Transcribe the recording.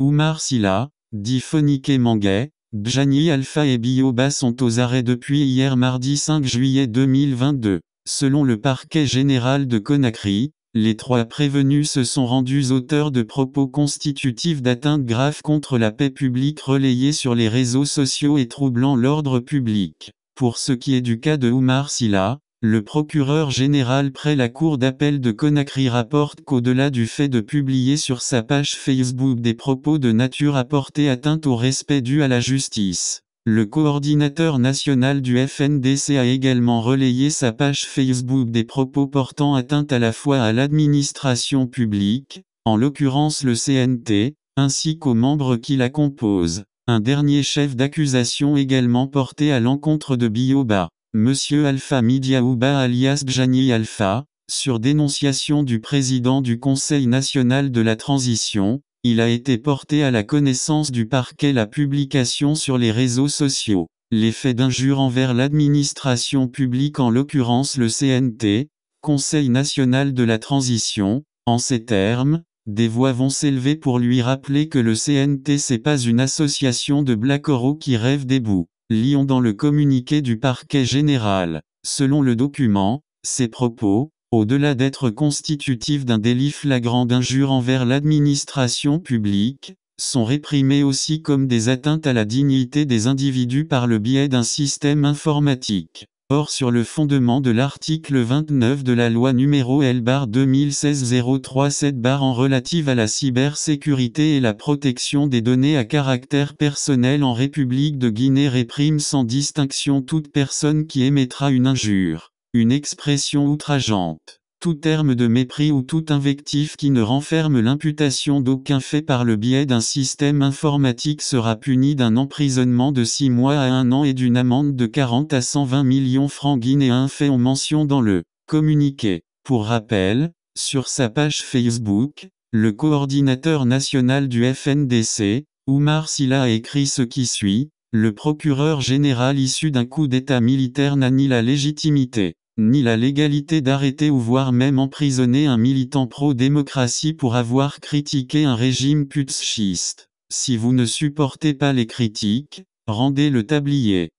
Oumar Silla, dit Fonique Mangay, Djani Alpha et Bioba sont aux arrêts depuis hier mardi 5 juillet 2022. Selon le parquet général de Conakry, les trois prévenus se sont rendus auteurs de propos constitutifs d'atteinte grave contre la paix publique relayés sur les réseaux sociaux et troublant l'ordre public. Pour ce qui est du cas de Oumar Silla, le procureur général près la Cour d'appel de Conakry rapporte qu'au-delà du fait de publier sur sa page Facebook des propos de nature à porter atteinte au respect dû à la justice, le coordinateur national du FNDC a également relayé sa page Facebook des propos portant atteinte à la fois à l'administration publique, en l'occurrence le CNT, ainsi qu'aux membres qui la composent. Un dernier chef d'accusation également porté à l'encontre de Bioba. Monsieur Alpha Midiaouba alias Djani Alpha, sur dénonciation du président du Conseil national de la transition, il a été porté à la connaissance du parquet la publication sur les réseaux sociaux. L'effet d'injure envers l'administration publique en l'occurrence le CNT, Conseil national de la transition, en ces termes, des voix vont s'élever pour lui rappeler que le CNT c'est pas une association de Blacoro qui rêve des bouts. Lyon dans le communiqué du parquet général. Selon le document, ces propos, au-delà d'être constitutifs d'un délit flagrant d'injure envers l'administration publique, sont réprimés aussi comme des atteintes à la dignité des individus par le biais d'un système informatique sur le fondement de l'article 29 de la loi numéro L-2016-037- en relative à la cybersécurité et la protection des données à caractère personnel en République de Guinée réprime sans distinction toute personne qui émettra une injure, une expression outrageante tout terme de mépris ou tout invectif qui ne renferme l'imputation d'aucun fait par le biais d'un système informatique sera puni d'un emprisonnement de six mois à un an et d'une amende de 40 à 120 millions francs guinéens fait en mention dans le communiqué. Pour rappel, sur sa page Facebook, le coordinateur national du FNDC, Oumar Silla a écrit ce qui suit, le procureur général issu d'un coup d'état militaire n'a ni la légitimité ni la légalité d'arrêter ou voire même emprisonner un militant pro-démocratie pour avoir critiqué un régime putschiste. Si vous ne supportez pas les critiques, rendez le tablier.